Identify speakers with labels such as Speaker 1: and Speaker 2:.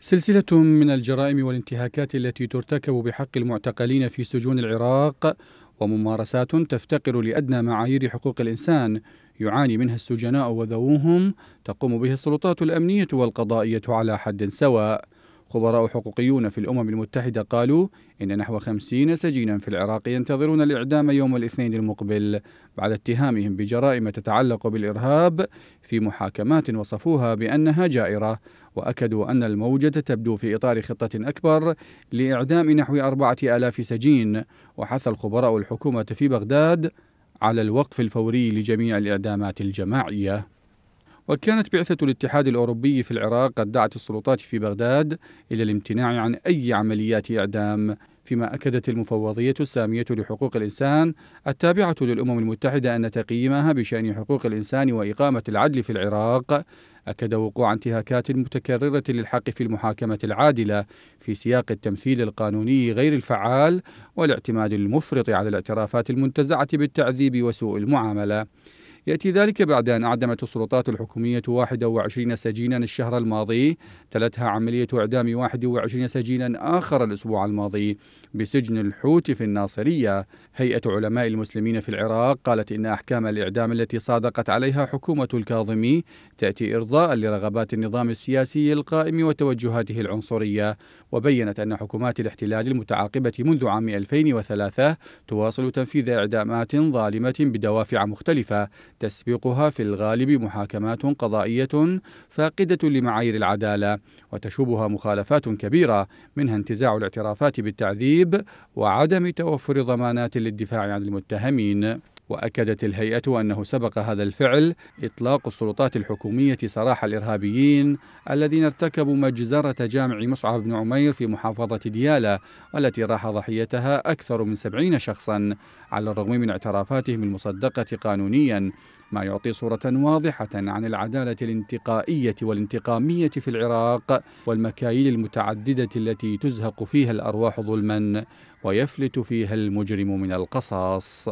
Speaker 1: سلسلة من الجرائم والانتهاكات التي ترتكب بحق المعتقلين في سجون العراق وممارسات تفتقر لأدنى معايير حقوق الإنسان يعاني منها السجناء وذووهم تقوم به السلطات الأمنية والقضائية على حد سواء خبراء حقوقيون في الأمم المتحدة قالوا إن نحو خمسين سجينا في العراق ينتظرون الإعدام يوم الاثنين المقبل بعد اتهامهم بجرائم تتعلق بالإرهاب في محاكمات وصفوها بأنها جائرة وأكدوا أن الموجة تبدو في إطار خطة أكبر لإعدام نحو أربعة آلاف سجين وحث الخبراء الحكومة في بغداد على الوقف الفوري لجميع الإعدامات الجماعية وكانت بعثة الاتحاد الأوروبي في العراق قد دعت السلطات في بغداد إلى الامتناع عن أي عمليات إعدام فيما أكدت المفوضية السامية لحقوق الإنسان التابعة للأمم المتحدة أن تقييمها بشأن حقوق الإنسان وإقامة العدل في العراق أكد وقوع انتهاكات متكررة للحق في المحاكمة العادلة في سياق التمثيل القانوني غير الفعال والاعتماد المفرط على الاعترافات المنتزعة بالتعذيب وسوء المعاملة يأتي ذلك بعد أن أعدمت السلطات الحكومية 21 سجينا الشهر الماضي تلتها عملية إعدام 21 سجينا آخر الأسبوع الماضي بسجن الحوت في الناصرية هيئة علماء المسلمين في العراق قالت إن أحكام الإعدام التي صادقت عليها حكومة الكاظمي تأتي إرضاء لرغبات النظام السياسي القائم وتوجهاته العنصرية وبينت أن حكومات الاحتلال المتعاقبة منذ عام 2003 تواصل تنفيذ إعدامات ظالمة بدوافع مختلفة تسبقها في الغالب محاكمات قضائية فاقدة لمعايير العدالة وتشوبها مخالفات كبيرة منها انتزاع الاعترافات بالتعذيب وعدم توفر ضمانات للدفاع عن المتهمين وأكدت الهيئة أنه سبق هذا الفعل إطلاق السلطات الحكومية سراح الإرهابيين الذين ارتكبوا مجزرة جامع مصعب بن عمير في محافظة ديالى والتي راح ضحيتها أكثر من سبعين شخصا على الرغم من اعترافاتهم المصدقة قانونيا ما يعطي صورة واضحة عن العدالة الانتقائية والانتقامية في العراق والمكاييل المتعددة التي تزهق فيها الأرواح ظلما ويفلت فيها المجرم من القصاص